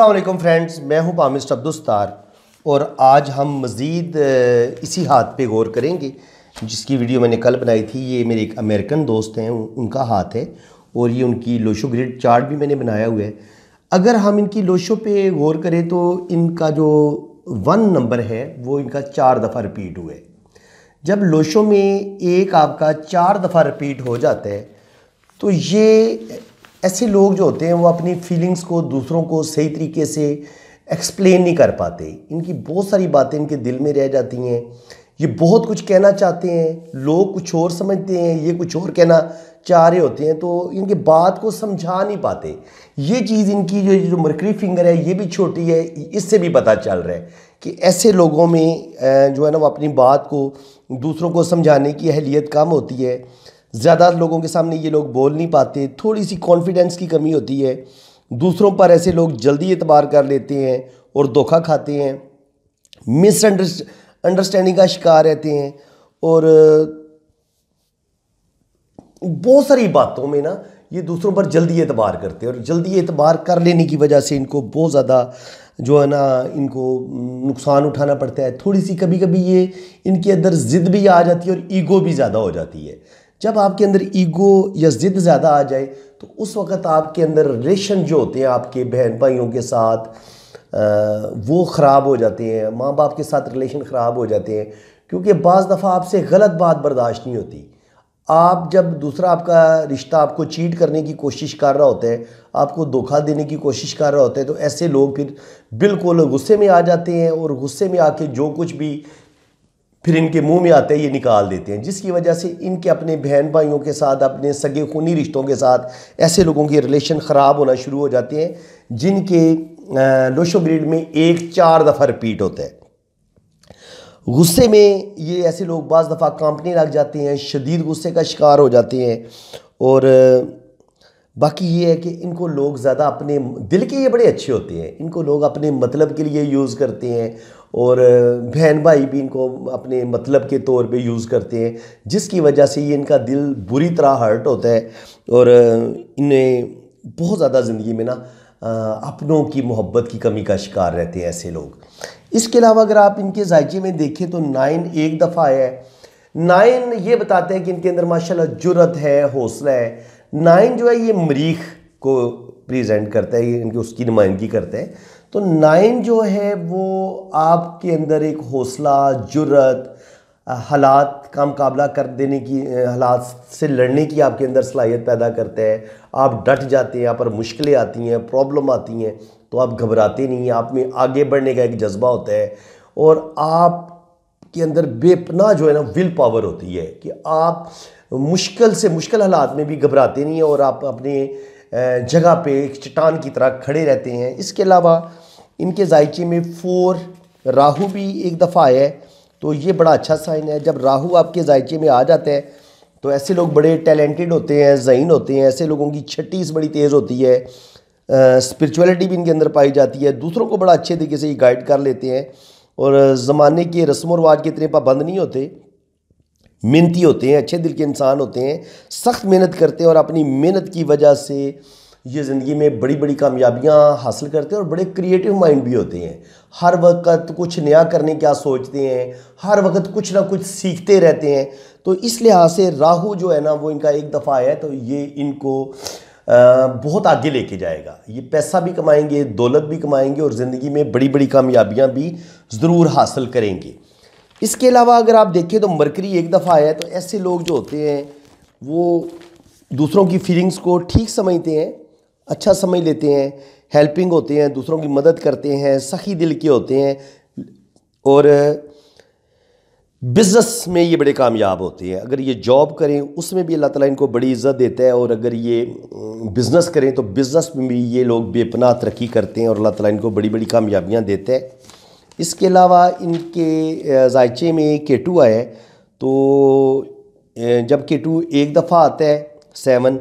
Aslam friends मैं हूं पामिस अब्दुस्तार और आज हम मज़ीद इसी हाथ पे गौर करेंगे जिसकी वीडियो मैंने कल बनाई थी ये मेरे एक अमेरिकन दोस्त हैं उनका हाथ है और ये उनकी लोशो ग्रिड चार्ट भी मैंने बनाया हुआ है अगर हम इनकी लोशो पे गौर करें तो इनका जो वन नंबर है वो इनका चार दफ़ा रिपीट हुआ है जब लोशो में एक आपका चार दफ़ा रिपीट हो जाता है तो ये ऐसे लोग जो होते हैं वो अपनी फीलिंग्स को दूसरों को सही तरीके से एक्सप्लेन नहीं कर पाते इनकी बहुत सारी बातें इनके दिल में रह जाती हैं ये बहुत कुछ कहना चाहते हैं लोग कुछ और समझते हैं ये कुछ और कहना चाह रहे होते हैं तो इनके बात को समझा नहीं पाते ये चीज़ इनकी जो जो मरकरी फिंगर है ये भी छोटी है इससे भी पता चल रहा है कि ऐसे लोगों में जो है ना वो अपनी बात को दूसरों को समझाने की अहलियत कम होती है ज़्यादा लोगों के सामने ये लोग बोल नहीं पाते थोड़ी सी कॉन्फिडेंस की कमी होती है दूसरों पर ऐसे लोग जल्दी एतबार कर लेते हैं और धोखा खाते हैं मिस अंडरस्टैंडिंग का शिकार रहते हैं और बहुत सारी बातों में ना ये दूसरों पर जल्दी एतबार करते हैं और जल्दी एतबार कर लेने की वजह से इनको बहुत ज़्यादा जो है ना इनको नुकसान उठाना पड़ता है थोड़ी सी कभी कभी ये इनके अंदर ज़िद भी आ जाती है और ईगो भी ज़्यादा हो जाती है जब आपके अंदर ईगो या ज़िद ज़्यादा आ जाए तो उस वक़्त आपके अंदर रिलेशन जो होते हैं आपके बहन भाइयों के साथ वो ख़राब हो जाते हैं माँ बाप के साथ रिलेशन ख़राब हो जाते हैं क्योंकि बज़ दफ़ा आपसे गलत बात बर्दाश्त नहीं होती आप जब दूसरा आपका रिश्ता आपको चीट करने की कोशिश कर रहा होता है आपको धोखा देने की कोशिश कर रहा होता है तो ऐसे लोग फिर बिल्कुल गुस्से में आ जाते हैं और गुस्से में आके जो कुछ भी फिर इनके मुंह में आते हैं ये निकाल देते हैं जिसकी वजह से इनके अपने बहन भाइयों के साथ अपने सगे खूनी रिश्तों के साथ ऐसे लोगों के रिलेशन ख़राब होना शुरू हो जाते हैं जिनके लोशो ब्रीड में एक चार दफ़ा रिपीट होता है गुस्से में ये ऐसे लोग बज़ दफ़ा कांपने लग जाते हैं शदीद गुस्से का शिकार हो जाते हैं और बाकी ये है कि इनको लोग ज़्यादा अपने दिल के ये बड़े अच्छे होते हैं इनको लोग अपने मतलब के लिए यूज़ करते हैं और बहन भाई भी इनको अपने मतलब के तौर पे यूज़ करते हैं जिसकी वजह से ये इनका दिल बुरी तरह हर्ट होता है और इन्हें बहुत ज़्यादा ज़िंदगी में ना अपनों की मोहब्बत की कमी का शिकार रहते हैं ऐसे लोग इसके अलावा अगर आप इनके जायचे में देखें तो नाइन एक दफ़ा आया है नाइन ये बताते हैं कि इनके अंदर माशाल्लाह जुरत है हौसला है नाइन जो है ये मरीख को प्रेजेंट करता है ये इनकी उसकी नुमाइंदगी करता है तो नाइन जो है वो आपके अंदर एक हौसला जुरत हालात का मुकाबला कर देने की हालात से लड़ने की आपके अंदर सलाहियत पैदा करता है आप डट जाते हैं आप पर मुश्किलें आती हैं प्रॉब्लम आती हैं तो आप घबराते नहीं आप में आगे बढ़ने का एक जज्बा होता है और आप के अंदर बेपना जो है ना विल पावर होती है कि आप मुश्किल से मुश्किल हालात में भी घबराते नहीं हैं और आप अपने जगह पे एक चट्टान की तरह खड़े रहते हैं इसके अलावा इनके जायचे में फोर राहु भी एक दफ़ा आया है तो ये बड़ा अच्छा साइन है जब राहु आपके जायचे में आ जाता है तो ऐसे लोग बड़े टैलेंटेड होते हैं जहीन होते हैं ऐसे लोगों की छट्टीस बड़ी तेज़ होती है स्पिरिचुअलिटी भी इनके अंदर पाई जाती है दूसरों को बड़ा अच्छे तरीके से ये गाइड कर लेते हैं और ज़माने के रस्म व रवाज के इतने पाबंद नहीं होते मेहनती होते हैं अच्छे दिल के इंसान होते हैं सख्त मेहनत करते हैं और अपनी मेहनत की वजह से ये ज़िंदगी में बड़ी बड़ी कामयाबियाँ हासिल करते हैं और बड़े क्रिएटिव माइंड भी होते हैं हर वक्त कुछ नया करने क्या सोचते हैं हर वक्त कुछ ना कुछ सीखते रहते हैं तो इस लिहाज से राहु जो है ना वो इनका एक दफ़ा आया तो ये इनको बहुत आगे लेके जाएगा ये पैसा भी कमाएंगे दौलत भी कमाएंगे और ज़िंदगी में बड़ी बड़ी कामयाबियाँ भी ज़रूर हासिल करेंगे इसके अलावा अगर आप देखें तो मरकरी एक दफ़ा आया तो ऐसे लोग जो होते हैं वो दूसरों की फीलिंग्स को ठीक समझते हैं अच्छा समझ लेते हैं हेल्पिंग होते हैं दूसरों की मदद करते हैं सखी दिल के होते हैं और बिज़नेस में ये बड़े कामयाब होते हैं अगर ये जॉब करें उसमें भी अल्लाह ताला इनको बड़ी इज़्ज़त देता है और अगर ये बिज़नेस करें तो बिज़नेस में भी ये लोग बेपनाह तरक्की करते हैं और अल्लाह ताला इनको बड़ी बड़ी कामयाबियाँ देता है इसके अलावा इनके जायचे में केटू आया है तो जब केटू एक दफ़ा आता है सेवन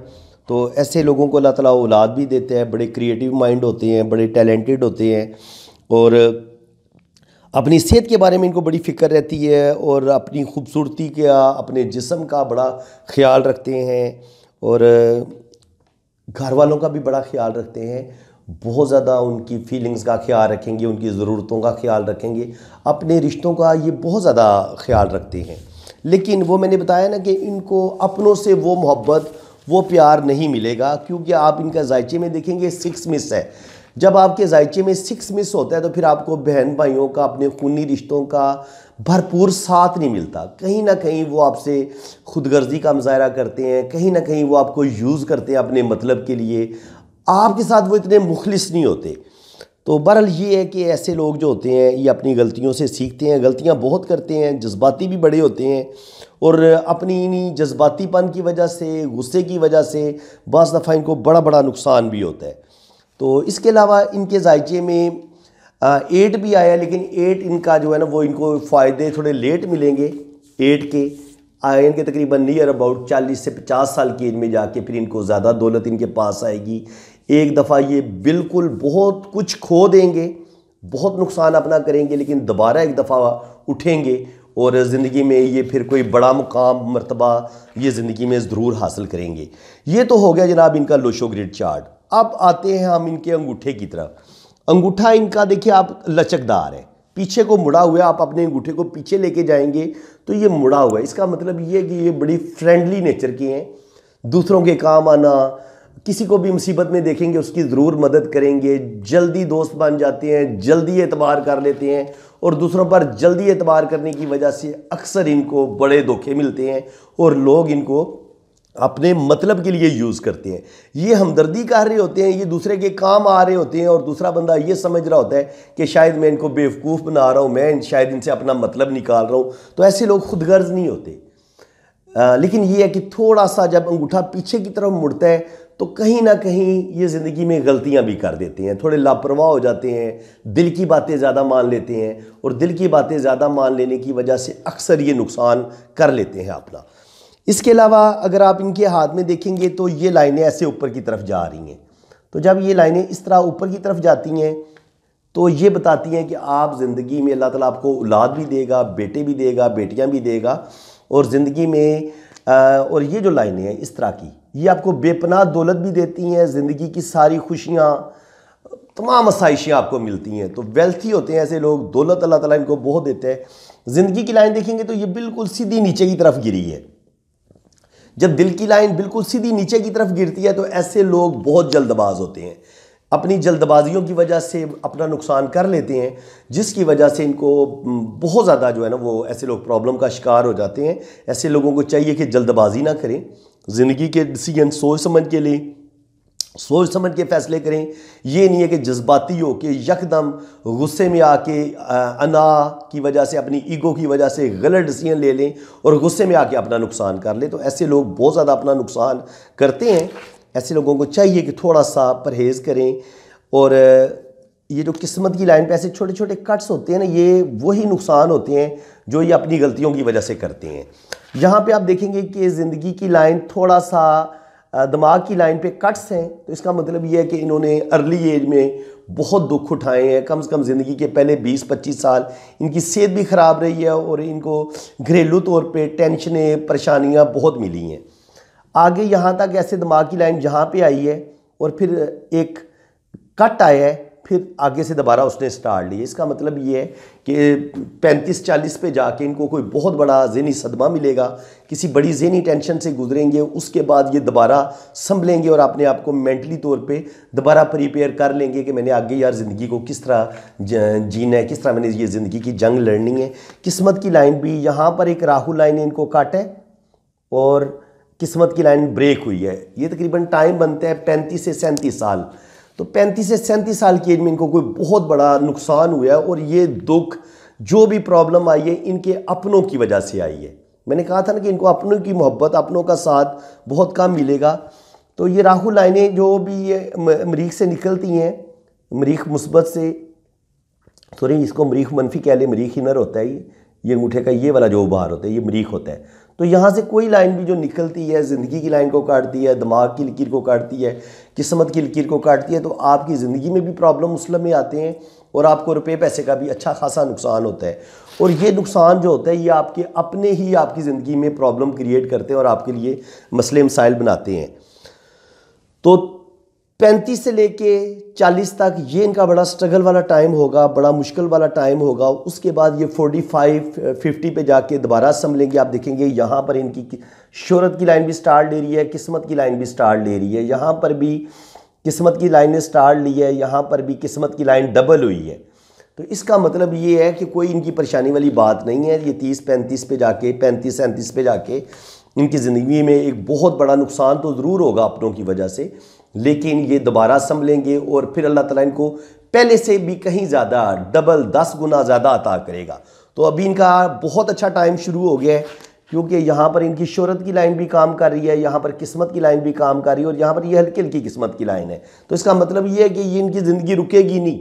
तो ऐसे लोगों को अल्लाह ताला औलाद भी देते हैं बड़े क्रिएटिव माइंड होते हैं बड़े टैलेंटेड होते हैं और अपनी सेहत के बारे में इनको बड़ी फ़िक्र रहती है और अपनी खूबसूरती का अपने जिसम का बड़ा ख्याल रखते हैं और घर वालों का भी बड़ा ख्याल रखते हैं बहुत ज़्यादा उनकी फीलिंग्स का ख्याल रखेंगे उनकी ज़रूरतों का ख्याल रखेंगे अपने रिश्तों का ये बहुत ज़्यादा ख्याल रखते हैं लेकिन वो मैंने बताया ना कि इनको अपनों से वो मोहब्बत वो प्यार नहीं मिलेगा क्योंकि आप इनका जायचे में देखेंगे सिक्स मिस है जब आपके जायचे में सिक्स मिस होता है तो फिर आपको बहन भाइयों का अपने खूनी रिश्तों का भरपूर साथ नहीं मिलता कहीं ना कहीं वो आपसे खुदगर्जी का मुजाहरा करते हैं कहीं ना कहीं वो आपको यूज़ करते हैं अपने मतलब के लिए आपके साथ वो इतने मुखलिस नहीं होते तो बहरहाल ये है कि ऐसे लोग जो होते हैं ये अपनी गलतियों से सीखते हैं गलतियां बहुत करते हैं जज्बाती भी बड़े होते हैं और अपनी इन्हीं जज्बातीपन की वजह से गुस्से की वजह से बस दफ़ा इनको बड़ा बड़ा नुकसान भी होता है तो इसके अलावा इनके जायचे में एट भी आया लेकिन एट इनका जो है ना वो इनको फ़ायदे थोड़े लेट मिलेंगे एट के आए इनके तकरीबन नियर अबाउट 40 से 50 साल की एज में जाके फिर इनको ज़्यादा दौलत इनके पास आएगी एक दफ़ा ये बिल्कुल बहुत कुछ खो देंगे बहुत नुकसान अपना करेंगे लेकिन दोबारा एक दफ़ा उठेंगे और ज़िंदगी में ये फिर कोई बड़ा मुकाम मरतबा ये ज़िंदगी में ज़रूर हासिल करेंगे ये तो हो गया जनाब इनका लोशो ग्रिड चार्ट अब आते हैं हम इनके अंगूठे की तरफ अंगूठा इनका देखिए आप लचकदार है पीछे को मुड़ा हुआ आप अपने अंगूठे को पीछे लेके जाएंगे तो ये मुड़ा हुआ है इसका मतलब ये है कि ये बड़ी फ्रेंडली नेचर के हैं दूसरों के काम आना किसी को भी मुसीबत में देखेंगे उसकी ज़रूर मदद करेंगे जल्दी दोस्त बन जाते हैं जल्दी एतबार कर लेते हैं और दूसरों पर जल्दी एतबार करने की वजह से अक्सर इनको बड़े धोखे मिलते हैं और लोग इनको अपने मतलब के लिए यूज़ करते हैं ये हमदर्दी कर रहे होते हैं ये दूसरे के काम आ रहे होते हैं और दूसरा बंदा ये समझ रहा होता है कि शायद मैं इनको बेवकूफ़ बना रहा हूँ मैं शायद इनसे अपना मतलब निकाल रहा हूँ तो ऐसे लोग खुदगर्ज नहीं होते आ, लेकिन ये है कि थोड़ा सा जब अंगूठा पीछे की तरफ मुड़ता है तो कहीं ना कहीं ये ज़िंदगी में गलतियां भी कर देते हैं थोड़े लापरवाह हो जाते हैं दिल की बातें ज़्यादा मान लेते हैं और दिल की बातें ज़्यादा मान लेने की वजह से अक्सर ये नुकसान कर लेते हैं अपना इसके अलावा अगर आप इनके हाथ में देखेंगे तो ये लाइनें ऐसे ऊपर की तरफ जा रही हैं तो जब ये लाइनें इस तरह ऊपर की तरफ जाती हैं तो ये बताती हैं कि आप ज़िंदगी में अल्लाह ताला आपको औलाद भी देगा बेटे भी देगा बेटियां भी देगा और ज़िंदगी में और ये जो लाइनें हैं इस तरह की ये आपको बेपनाह दौलत भी देती हैं ज़िंदगी की सारी खुशियाँ तमाम आसाइशियाँ आपको मिलती हैं तो वेल्थी होते हैं ऐसे लोग दौलत अल्लाह ताला इनको बहुत देते हैं ज़िंदगी की लाइन देखेंगे तो ये बिल्कुल सीधी नीचे की तरफ गिरी है जब दिल की लाइन बिल्कुल सीधी नीचे की तरफ गिरती है तो ऐसे लोग बहुत जल्दबाज होते हैं अपनी जल्दबाजियों की वजह से अपना नुकसान कर लेते हैं जिसकी वजह से इनको बहुत ज़्यादा जो है ना वो ऐसे लोग प्रॉब्लम का शिकार हो जाते हैं ऐसे लोगों को चाहिए कि जल्दबाजी ना करें ज़िंदगी के डिसीजन सोच समझ के लें सोच समझ के फैसले करें ये नहीं है कि जज्बाती हो कि यकदम गुस्से में आके अना की वजह से अपनी ईगो की वजह से गलत डिसीजन ले लें और गुस्से में आके अपना नुकसान कर लें तो ऐसे लोग बहुत ज़्यादा अपना नुकसान करते हैं ऐसे लोगों को चाहिए कि थोड़ा सा परहेज़ करें और ये जो किस्मत की लाइन पे ऐसे छोटे छोटे कट्स होते हैं ना ये वही नुकसान होते हैं जो ये अपनी गलतियों की वजह से करते हैं यहाँ पे आप देखेंगे कि ज़िंदगी की लाइन थोड़ा सा दिमाग की लाइन पे कट्स हैं तो इसका मतलब ये है कि इन्होंने अर्ली एज में बहुत दुख उठाए हैं कम से कम ज़िंदगी के पहले 20-25 साल इनकी सेहत भी ख़राब रही है और इनको घरेलू तौर पर टेंशनें परेशानियाँ बहुत मिली हैं आगे यहाँ तक ऐसे दिमाग की लाइन जहाँ पे आई है और फिर एक कट आया है फिर आगे से दोबारा उसने स्टार लिया इसका मतलब ये है कि 35-40 पे जाके इनको कोई बहुत बड़ा जहनी सदमा मिलेगा किसी बड़ी जहनी टेंशन से गुजरेंगे उसके बाद ये दोबारा संभलेंगे और अपने आप को मेंटली तौर पे दोबारा प्रिपेयर कर लेंगे कि मैंने आगे यार ज़िंदगी को किस तरह जीना है किस तरह मैंने ये ज़िंदगी की जंग लड़नी है किस्मत की लाइन भी यहाँ पर एक राहू लाइन इनको काटे और किस्मत की लाइन ब्रेक हुई है ये तकरीबन टाइम बनते हैं पैंतीस से सैंतीस साल तो पैंतीस से सैंतीस साल की एज में इनको कोई बहुत बड़ा नुकसान हुआ है और ये दुख जो भी प्रॉब्लम आई है इनके अपनों की वजह से आई है मैंने कहा था ना कि इनको अपनों की मोहब्बत अपनों का साथ बहुत कम मिलेगा तो ये राहु लाइनें जो भी ये मरीख से निकलती हैं मरीख मुस्बत से सॉरी इसको मरीख मनफी कह लें मरीख इनर होता है ये ये अंगूठे का ये वाला जो उभार होता है ये मरीख होता है तो यहाँ से कोई लाइन भी जो निकलती है ज़िंदगी की लाइन को काटती है दिमाग की लकीर को काटती है किस्मत की लकीर को काटती है तो आपकी ज़िंदगी में भी प्रॉब्लम उस में आते हैं और आपको रुपये पैसे का भी अच्छा खासा नुकसान होता है और ये नुकसान जो होता है ये आपके अपने ही आपकी ज़िंदगी में प्रॉब्लम क्रिएट करते हैं और आपके लिए मसले मसाइल बनाते हैं तो पैंतीस से लेके चालीस तक ये इनका बड़ा स्ट्रगल वाला टाइम होगा बड़ा मुश्किल वाला टाइम होगा उसके बाद ये फोर्टी फाइव फिफ्टी पर जाके दोबारा संभलेंगे आप देखेंगे यहाँ पर इनकी शहरत की लाइन भी स्टार्ट ले रही है किस्मत की लाइन भी स्टार्ट ले रही है यहाँ पर भी किस्मत की लाइन ने स्टार्ट ली है यहाँ पर भी किस्मत की लाइन डबल हुई है तो इसका मतलब ये है कि कोई इनकी परेशानी वाली बात नहीं है ये तीस पैंतीस पे जाके पैंतीस सैंतीस पे जाके इनकी ज़िंदगी में एक बहुत बड़ा नुकसान तो ज़रूर होगा अपनों की वजह से लेकिन ये दोबारा संभलेंगे और फिर अल्लाह ताला इनको पहले से भी कहीं ज़्यादा डबल दस गुना ज़्यादा अता करेगा तो अभी इनका बहुत अच्छा टाइम शुरू हो गया है क्योंकि यहाँ पर इनकी शहरत की लाइन भी काम कर रही है यहाँ पर किस्मत की लाइन भी काम कर रही है और यहाँ पर ये हल्की हल्की किस्मत की लाइन है तो इसका मतलब ये है कि ये इनकी ज़िंदगी रुकेगी नहीं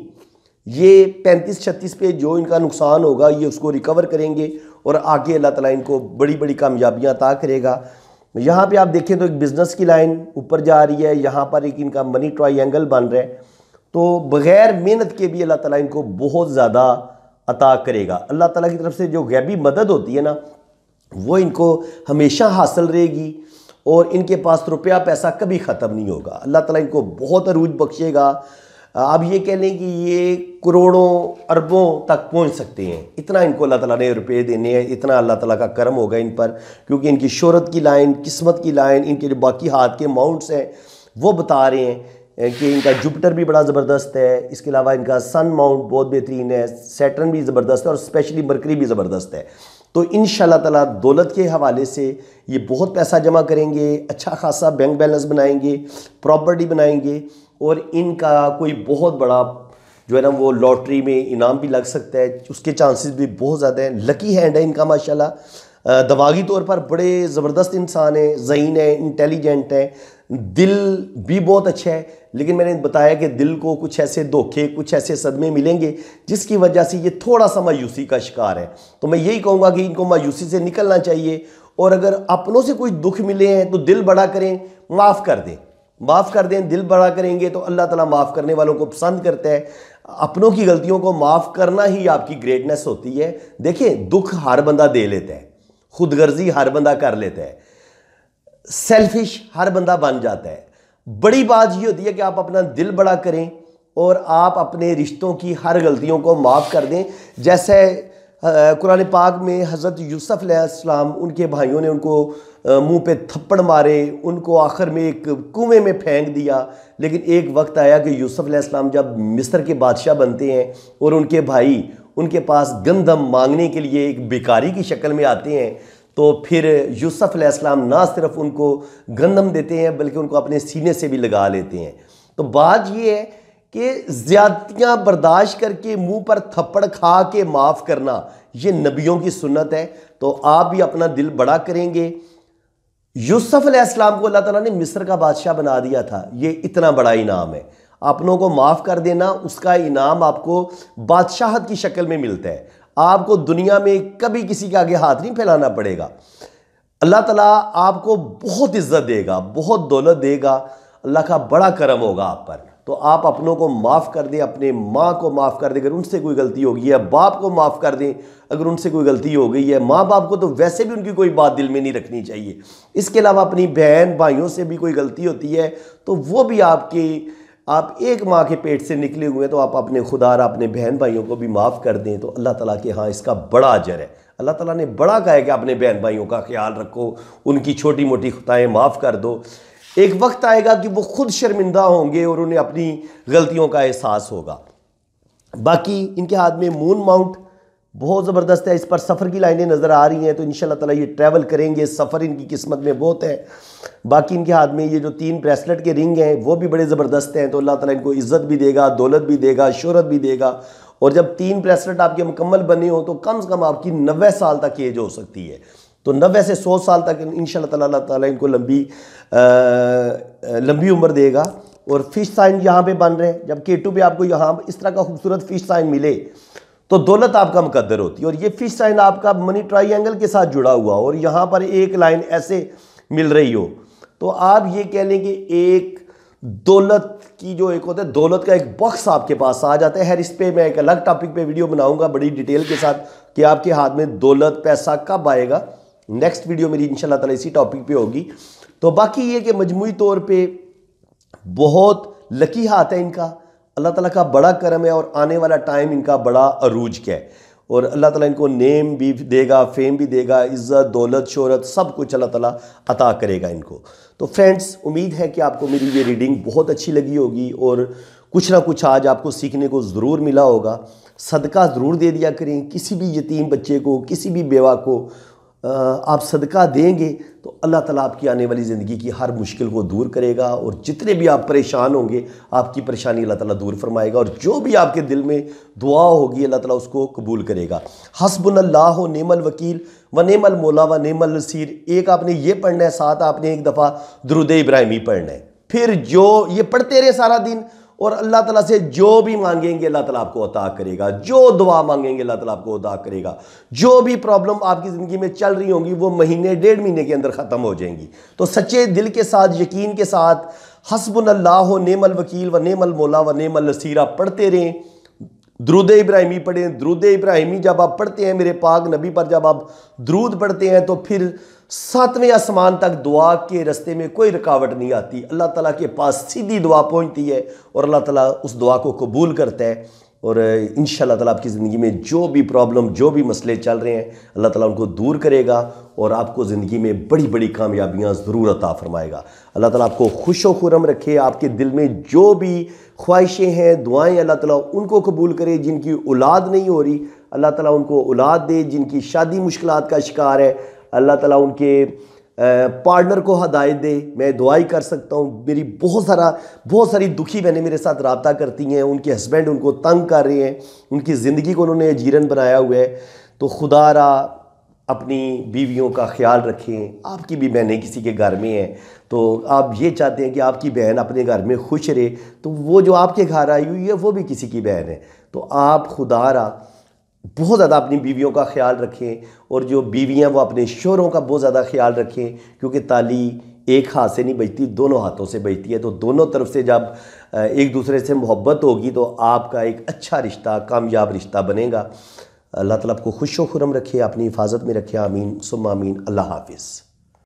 ये पैंतीस छत्तीस पे जो इनका नुकसान होगा ये उसको रिकवर करेंगे और आगे अल्लाह ताला इनको बड़ी बड़ी कामयाबियाँ अता करेगा यहाँ पे आप देखें तो एक बिज़नेस की लाइन ऊपर जा रही है यहाँ पर एक इनका मनी ट्राइंगल बन रहा है तो बग़ैर मेहनत के भी अल्लाह ताला इनको बहुत ज़्यादा अता करेगा अल्लाह ताला की तरफ से जो गैबी मदद होती है ना वो इनको हमेशा हासिल रहेगी और इनके पास रुपया पैसा कभी ख़त्म नहीं होगा अल्लाह ताला इनको बहुत अरूज बख्शेगा आप ये कह लें कि ये करोड़ों अरबों तक पहुंच सकते हैं इतना इनको अल्लाह ताला ने रुपए देने हैं इतना अल्लाह ताला का करम होगा इन पर क्योंकि इनकी शहरत की लाइन किस्मत की लाइन इनके जो बाकी हाथ के अमाउंट्स हैं वो बता रहे हैं कि इनका जुपिटर भी बड़ा ज़बरदस्त है इसके अलावा इनका सन माउंट बहुत बेहतरीन है सैटर्न भी ज़बरदस्त है और स्पेशली बरकरी भी ज़बरदस्त है तो इन ताला दौलत के हवाले से ये बहुत पैसा जमा करेंगे अच्छा खासा बैंक बैलेंस बनाएंगे प्रॉपर्टी बनाएंगे और इनका कोई बहुत बड़ा जो है ना वो लॉटरी में इनाम भी लग सकता है उसके चांसेस भी बहुत ज़्यादा हैं लकी हैंड है इनका माशाल्लाह दमागी तौर पर बड़े ज़बरदस्त इंसान हैं जहीन है इंटेलिजेंट है दिल भी बहुत अच्छा है लेकिन मैंने बताया कि दिल को कुछ ऐसे धोखे कुछ ऐसे सदमे मिलेंगे जिसकी वजह से ये थोड़ा सा मायूसी का शिकार है तो मैं यही कहूँगा कि इनको मायूसी से निकलना चाहिए और अगर अपनों से कोई दुख मिले हैं तो दिल बड़ा करें माफ़ कर दें माफ़ कर दें दिल बड़ा करेंगे तो अल्लाह ताला माफ़ करने वालों को पसंद करता है अपनों की गलतियों को माफ़ करना ही आपकी ग्रेटनेस होती है देखें दुख हर बंदा दे लेता है खुदगर्जी हर बंदा कर लेता है सेल्फिश हर बंदा बन जाता है बड़ी बात ये होती है कि आप अपना दिल बड़ा करें और आप अपने रिश्तों की हर गलतियों को माफ़ कर दें जैसे कुरान पाक में हज़रत यूसफ्लाम उनके भाइयों ने उनको मुंह पे थप्पड़ मारे उनको आखिर में एक कुएं में फेंक दिया लेकिन एक वक्त आया कि यूसफ़ अलैहिस्सलाम जब मिस्र के बादशाह बनते हैं और उनके भाई उनके पास गंदम मांगने के लिए एक बेकारी की शक्ल में आते हैं तो फिर यूसफ़ अलैहिस्सलाम ना सिर्फ उनको गंदम देते हैं बल्कि उनको अपने सीने से भी लगा लेते हैं तो बात यह है कि ज़्यादतियाँ बर्दाश्त करके मुंह पर थप्पड़ खा के माफ़ करना ये नबियों की सुन्नत है तो आप भी अपना दिल बड़ा करेंगे यूसफ़ अलैहिस्सलाम को अल्लाह ताला ने मिस्र का बादशाह बना दिया था ये इतना बड़ा इनाम है अपनों को माफ़ कर देना उसका इनाम आपको बादशाहत की शक्ल में मिलता है आपको दुनिया में कभी किसी के आगे हाथ नहीं फैलाना पड़ेगा अल्लाह ताला आपको बहुत इज्जत देगा बहुत दौलत देगा अल्लाह का बड़ा करम होगा आप पर तो आप अपनों को माफ़ कर दें अपने माँ को माफ़ कर दें अगर उनसे कोई गलती हो गई है बाप को माफ़ कर दें अगर उनसे कोई गलती हो गई है माँ बाप को तो वैसे भी उनकी कोई बात दिल में नहीं रखनी चाहिए इसके अलावा अपनी बहन भाइयों से भी कोई गलती होती है तो वो भी आपके आप एक माँ के पेट से निकले हुए हैं तो आप अपने और अपने बहन भाइयों को भी माफ़ कर दें तो अल्लाह ताला के हाँ इसका बड़ा अजर है अल्लाह ताला ने बड़ा कहा है कि अपने बहन भाइयों का ख्याल रखो उनकी छोटी मोटी खुताएँ माफ़ कर दो एक वक्त आएगा कि वो खुद शर्मिंदा होंगे और उन्हें अपनी गलतियों का एहसास होगा बाकी इनके हाथ में मून माउंट बहुत ज़बरदस्त है इस पर सफ़र की लाइनें नज़र आ रही हैं तो इन ताला ये ट्रैवल करेंगे सफ़र इनकी किस्मत में बहुत है बाकी इनके हाथ में ये जो तीन ब्रेसलेट के रिंग हैं वो भी बड़े ज़बरदस्त हैं तो अल्लाह ताला इनको इज़्ज़त भी देगा दौलत भी देगा शहरत भी देगा और जब तीन ब्रेसलेट आपके मुकम्मल बने हों तो कम से कम आपकी नबे साल तक एज हो सकती है तो नब्बे से सौ साल तक इन ताला इनको लंबी आ, लंबी उम्र देगा और फिश साइन यहाँ पे बन रहे हैं जब के टू पे आपको यहाँ इस तरह का खूबसूरत फिश साइन मिले तो दौलत आपका मुकदर होती है और ये फिश साइन आपका मनी ट्राइंगल के साथ जुड़ा हुआ और यहाँ पर एक लाइन ऐसे मिल रही हो तो आप ये कह लें कि एक दौलत की जो एक होता है दौलत का एक बक्स आपके पास आ जाता है इस पर मैं एक अलग टॉपिक पे वीडियो बनाऊंगा बड़ी डिटेल के साथ कि आपके हाथ में दौलत पैसा कब आएगा नेक्स्ट वीडियो मेरी इन ताला इसी टॉपिक पे होगी तो बाकी ये कि मजमू तौर पे बहुत लकी हाथ है इनका अल्लाह ताला का बड़ा करम है और आने वाला टाइम इनका बड़ा अरूज का है और अल्लाह ताला इनको नेम भी देगा फेम भी देगा इज़्ज़त दौलत शहरत सब कुछ अल्लाह ताला अता करेगा इनको तो फ्रेंड्स उम्मीद है कि आपको मेरी ये रीडिंग बहुत अच्छी लगी होगी और कुछ ना कुछ आज आपको सीखने को ज़रूर मिला होगा सदका ज़रूर दे दिया करें किसी भी यतीम बच्चे को किसी भी बेवा को आप सदका देंगे तो अल्लाह ताला आपकी आने वाली ज़िंदगी की हर मुश्किल को दूर करेगा और जितने भी आप परेशान होंगे आपकी परेशानी अल्लाह ताला दूर फरमाएगा और जो भी आपके दिल में दुआ होगी अल्लाह ताला उसको कबूल करेगा हो नेमल वकील व नेमल मौला व नेमल नसीर एक आपने ये पढ़ना है साथ आपने एक दफ़ा दरुद इब्राहिमी पढ़ना है फिर जो ये पढ़ते रहे सारा दिन और अल्लाह ताला से जो भी मांगेंगे अल्लाह ताला आपको अता करेगा जो दुआ मांगेंगे अल्लाह ताला आपको अता करेगा जो भी प्रॉब्लम आपकी ज़िंदगी में चल रही होंगी वो महीने डेढ़ महीने के अंदर ख़त्म हो जाएंगी तो सच्चे दिल के साथ यकीन के साथ हसबनल्लाह नेमल वकील व नेमल मौला व नेमल नसीरा पढ़ते रहें द्रुद इब्राहिमी पढ़ें द्रुद इब्राहिमी जब आप पढ़ते हैं मेरे पाक नबी पर जब आप द्रूद पढ़ते हैं तो फिर सातवें आसमान तक दुआ के रस्ते में कोई रुकावट नहीं आती अल्लाह ताला के पास सीधी दुआ पहुंचती है और अल्लाह ताला उस दुआ को कबूल करता है और इन ताला आपकी ज़िंदगी में जो भी प्रॉब्लम जो भी मसले चल रहे हैं अल्लाह ताला उनको दूर करेगा और आपको ज़िंदगी में बड़ी बड़ी कामयाबियाँ ज़रूर अता फरमाएगा अल्लाह ताला आपको खुश व खुरम रखे आपके दिल में जो भी ख्वाहिशें हैं दुआएं अल्लाह ताला उनको कबूल करे जिनकी औलाद नहीं हो रही अल्लाह ताला उनको औलाद दे जिनकी शादी मुश्किल का शिकार है अल्लाह ताला उनके पार्टनर को हदायत दे मैं दुआई कर सकता हूँ मेरी बहुत सारा बहुत सारी दुखी बहनें मेरे साथ रबता करती हैं उनके हस्बैंड उनको तंग कर रहे हैं उनकी ज़िंदगी को उन्होंने जीरन बनाया हुआ है तो खुदा रा अपनी बीवियों का ख्याल रखें आपकी भी बहनें किसी के घर में हैं तो आप ये चाहते हैं कि आपकी बहन अपने घर में खुश रहे तो वो जो आपके घर आई हुई है वो भी किसी की बहन है तो आप खुदा रहा बहुत ज़्यादा अपनी बीवियों का ख्याल रखें और जो बीवियाँ वो अपने शोरों का बहुत ज़्यादा ख्याल रखें क्योंकि ताली एक हाथ से नहीं बजती दोनों हाथों से बजती है तो दोनों तरफ से जब एक दूसरे से मोहब्बत होगी तो आपका एक अच्छा रिश्ता कामयाब रिश्ता बनेगा अल्लाह तला आपको खुश व खुरम रखे अपनी हिफाजत में रखे आमीन सुम आमीन अल्लाह हाफिज़